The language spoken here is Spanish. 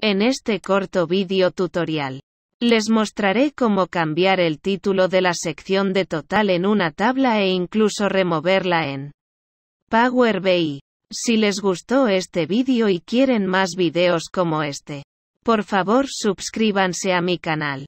En este corto vídeo tutorial, les mostraré cómo cambiar el título de la sección de total en una tabla e incluso removerla en Power BI. Si les gustó este vídeo y quieren más videos como este, por favor suscríbanse a mi canal.